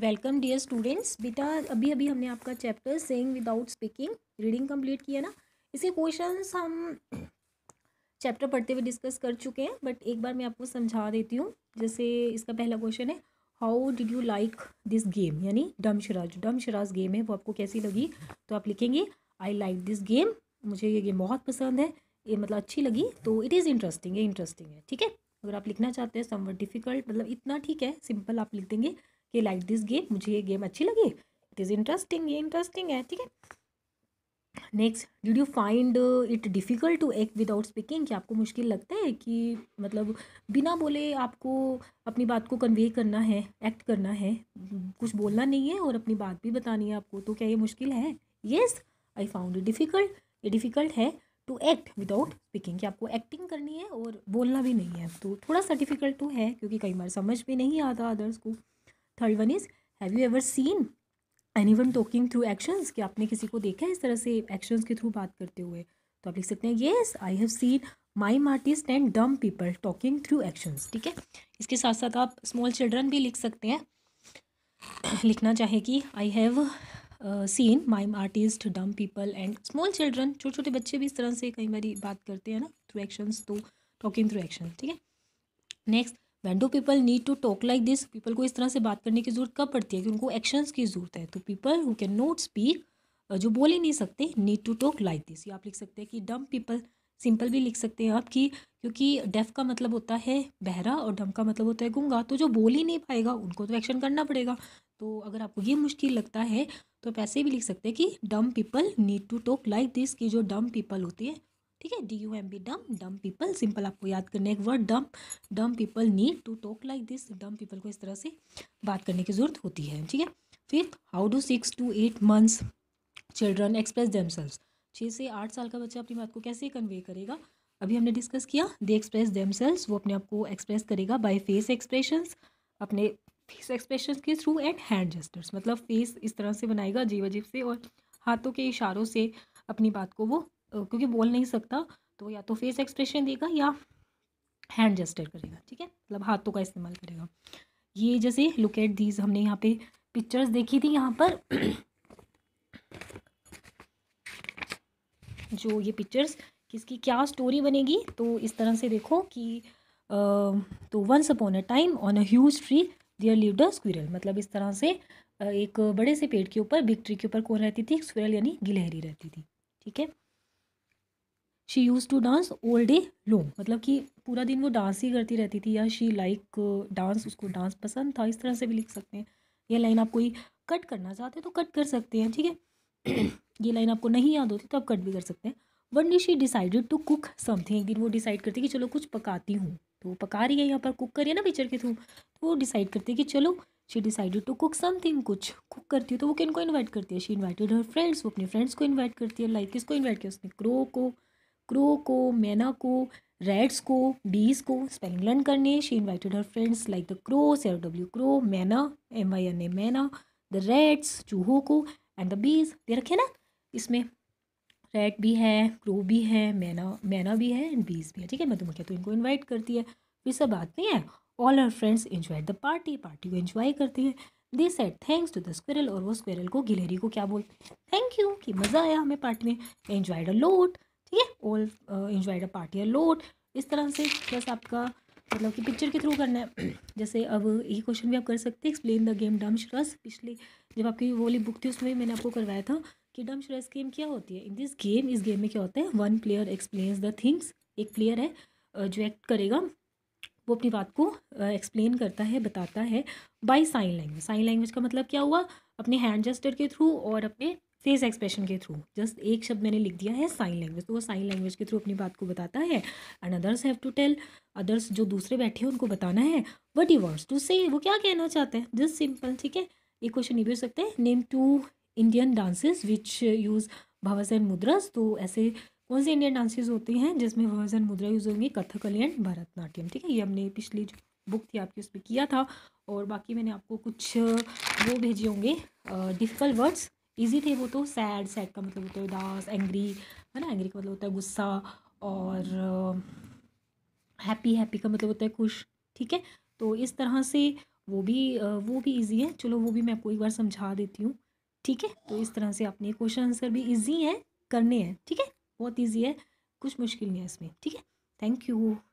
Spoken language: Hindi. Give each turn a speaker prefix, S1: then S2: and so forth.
S1: वेलकम डियर स्टूडेंट्स बेटा अभी अभी हमने आपका chapter saying without speaking reading complete किया ना इसके क्वेश्चंस हम चैप्टर पढ़ते हुए डिस्कस कर चुके हैं बट एक बार मैं आपको समझा देती हूँ जैसे इसका पहला क्वेश्चन है how did you like this game यानी डम शराज डम शराज गेम है वो आपको कैसी लगी तो आप लिखेंगे आई लाइक दिस गेम मुझे ये गेम बहुत पसंद है ये मतलब अच्छी लगी तो इट इज़ इंटरेस्टिंग है इंटरेस्टिंग है ठीक है अगर आप लिखना चाहते हैं समवट डिफ़िकल्ट मतलब इतना ठीक है सिंपल आप लिख देंगे कि लाइक दिस गेम मुझे ये गेम अच्छी लगी इट इज़ इंटरेस्टिंग ये इंटरेस्टिंग है ठीक है next did you find it difficult to act without speaking कि आपको मुश्किल लगता है कि मतलब बिना बोले आपको अपनी बात को कन्वे करना है एक्ट करना है कुछ बोलना नहीं है और अपनी बात भी बतानी है आपको तो क्या ये मुश्किल है yes I found it difficult ये डिफ़िकल्ट है टू एक्ट विदाउट स्पीकिंग कि आपको एक्टिंग करनी है और बोलना भी नहीं है तो थोड़ा सा डिफ़िकल्ट तो है क्योंकि कई बार समझ भी नहीं आता अदर्स को third one is have you ever seen anyone talking through action कि आपने किसी को देखा है इस तरह से एक्शंस के थ्रू बात करते हुए तो आप लिख सकते हैं yes I have seen mime artist and dumb people talking through actions ठीक है इसके साथ साथ आप स्मॉल चिल्ड्रन भी लिख सकते हैं लिखना चाहे कि I have seen mime artist dumb people and small children छोटे छोटे बच्चे भी इस तरह से कई बार बात करते हैं ना थ्रू एक्शंस तो टॉकिंग थ्रू एक्शन ठीक है next when do people need to talk like this people को इस तरह से बात करने की जरूरत कब पड़ती है कि उनको एक्शंस की जरूरत है तो people who can not speak जो बोल ही नहीं सकते need to talk like this ये आप लिख सकते हैं कि डम पीपल सिंपल भी लिख सकते हैं आप कि क्योंकि डेफ का मतलब होता है बहरा और डम का मतलब होता है गूंगा तो जो बोल ही नहीं पाएगा उनको तो एक्शन करना पड़ेगा तो अगर आपको ये मुश्किल लगता है तो आप ऐसे भी लिख सकते हैं कि dumb people need to talk like this कि जो डम पीपल होते हैं ठीक है डी यू एम बी डम डम पीपल सिंपल आपको याद करने एक word dumb dumb people need to talk like this dumb people को इस तरह से बात करने की ज़रूरत होती है ठीक है fifth how do six to eight months children express themselves छः से आठ साल का बच्चा अपनी बात को कैसे कन्वे करेगा अभी हमने डिस्कस किया दे एक्सप्रेस डेमसेल्स वो अपने आप को एक्सप्रेस करेगा बाई फेस एक्सप्रेशन अपने फेस एक्सप्रेशन के थ्रू एंड हैंड जेस्टर्स मतलब फेस इस तरह से बनाएगा जीव अजीब से और हाथों के इशारों से अपनी बात को वो क्योंकि बोल नहीं सकता तो या तो फेस एक्सप्रेशन देगा या हैंड जेस्टर करेगा ठीक है मतलब हाथों का इस्तेमाल करेगा ये जैसे लुक एट दीज हमने यहाँ पे पिक्चर्स देखी थी यहाँ पर जो ये पिक्चर्स किसकी क्या स्टोरी बनेगी तो इस तरह से देखो कि आ, तो once upon a time on a huge tree there live a squirrel मतलब इस तरह से एक बड़े से पेड़ के ऊपर बिग ट्री के ऊपर कौन रहती थी स्क्विरल यानी गिलहरी रहती थी ठीक है she use to dance all day long मतलब कि पूरा दिन वो डांस ही करती रहती थी या शी लाइक डांस उसको डांस पसंद था इस तरह से भी लिख सकते हैं ये लाइन आप कोई कट करना चाहते हैं तो कट कर सकते हैं ठीक है ये लाइन आपको नहीं याद होती तो आप कट भी कर सकते हैं one day she decided to cook something एक दिन वो डिसाइड करती कि चलो कुछ पकाती हूँ तो वो पका रही है यहाँ पर कुक करिए ना पिक्चर के थ्रू तो वो डिसाइड करती है कि चलो she decided to cook something कुछ कुक करती है तो वो किन को इन्वाइट करती है शी इन्वाइटेड हर फ्रेंड्स वो अपने फ्रेंड्स को इन्वाइट करती है लाइक किसको इन्वाइट किया उसने क्रो को क्रो को मैना को रेड्स को बीज को स्पेलिंग लर्न करने she invited her friends like the crow C R W crow myna M I N A myna the Reds चूहो को एंड द बीज दे रखे ना इसमें रेड भी है क्रो भी है मैना मैना भी है एंड बीज भी है ठीक है मधुमक्खियाँ तो इनको इन्वाइट करती है फिर सब नहीं हैं all her friends enjoy the party party को इन्जॉय करती है they set thanks to the squirrel और वो स्क्वेरल को गिलेरी को क्या बोलते हैं थैंक यू कि मज़ा आया हमें पार्टी में एंजॉय द लोट ठीक है ओल इंजॉयड पार्टी पार्टी लोड इस तरह से बस आपका मतलब कि पिक्चर के थ्रू करना है जैसे अब ये क्वेश्चन भी आप कर सकते हैं एक्सप्लेन द गेम डम श्रस पिछले जब आपकी वो वाली बुक थी उसमें मैंने आपको करवाया था कि डम श्रस गेम क्या होती है इन दिस गेम इस गेम में क्या होता है one player explains the things एक प्लेयर है uh, जो एक्ट करेगा वो अपनी बात को एक्सप्लेन uh, करता है बताता है by sign language sign language का मतलब क्या हुआ अपने हैंड जेस्टर के थ्रू और अपने फेस एक्सप्रेशन के थ्रू जस्ट एक शब्द मैंने लिख दिया है साइन लैंग्वेज तो वो साइन लैंग्वेज के थ्रू अपनी बात को बताता है and others have to tell others जो दूसरे बैठे हैं उनको बताना है वट यू वॉन्ट्स टू से वो क्या कहना चाहते हैं जस्ट सिंपल ठीक है एक क्वेश्चन नहीं भी सकते name two Indian dances which use bhavas and mudras तो ऐसे कौन से इंडियन डांसेज होते हैं जिसमें भवस एंड मुद्रा यूज़ होंगे कथकली एंड भरतनाट्यम ठीक है ये हमने पिछली जो बुक थी आपकी उसमें किया था और बाकी मैंने आपको कुछ वो भेजे होंगे डिफ़िकल्ट वर्ड्स ईजी थे वो तो सैड सैड का मतलब होता है उदास एंग्री है ना एंग्री का मतलब होता है गुस्सा और हैप्पी हैप्पी का मतलब होता है खुश ठीक है तो इस तरह से वो भी वो भी इजी है चलो वो भी मैं आपको एक बार समझा देती हूँ ठीक है तो इस तरह से आपने क्वेश्चन आंसर भी इजी है करने हैं ठीक है बहुत ईजी है कुछ मुश्किल नहीं है इसमें ठीक है थैंक यू